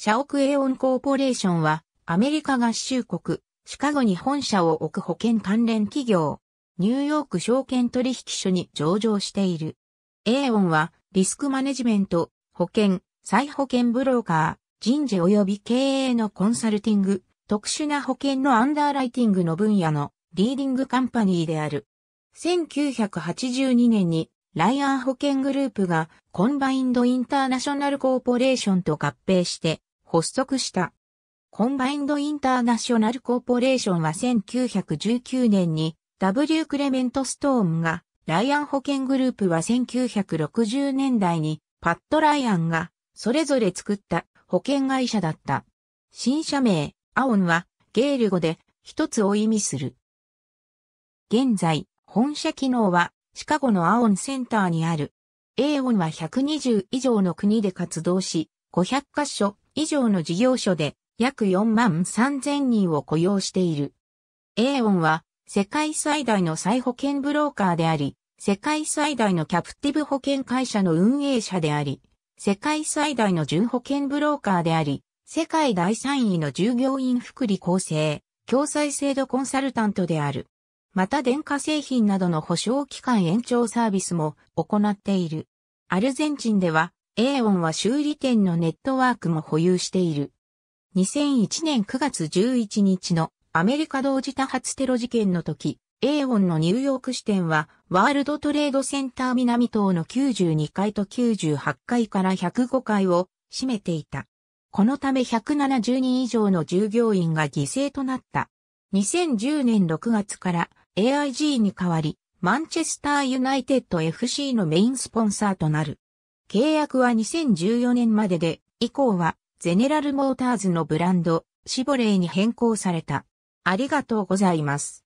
社屋エオンコーポレーションは、アメリカ合衆国、シカゴに本社を置く保険関連企業、ニューヨーク証券取引所に上場している。エオンは、リスクマネジメント、保険、再保険ブローカー、人事及び経営のコンサルティング、特殊な保険のアンダーライティングの分野のリーディングカンパニーである。1982年にライアン保険グループがコンバインドインターナショナルコーポレーションと合併して発足した。コンバインドインターナショナルコーポレーションは1919年に W クレメント・ストーンが、ライアン保険グループは1960年代にパッド・ライアンがそれぞれ作った保険会社だった。新社名、アオンはゲール語で一つを意味する。現在、本社機能はシカゴのアオンセンターにある。A オンは120以上の国で活動し、500カ所以上の事業所で約4万3000人を雇用している。エーオンは世界最大の再保険ブローカーであり、世界最大のキャプティブ保険会社の運営者であり、世界最大の純保険ブローカーであり、世界第3位の従業員福利厚生、共済制度コンサルタントである。また電化製品などの保証期間延長サービスも行っている。アルゼンチンではエーオンは修理店のネットワークも保有している。2001年9月11日のアメリカ同時多発テロ事件の時、エーオンのニューヨーク支店は、ワールドトレードセンター南棟の92階と98階から105階を占めていた。このため170人以上の従業員が犠牲となった。2010年6月から AIG に代わり、マンチェスターユナイテッド FC のメインスポンサーとなる。契約は2014年までで、以降はゼネラルモーターズのブランド、シボレーに変更された。ありがとうございます。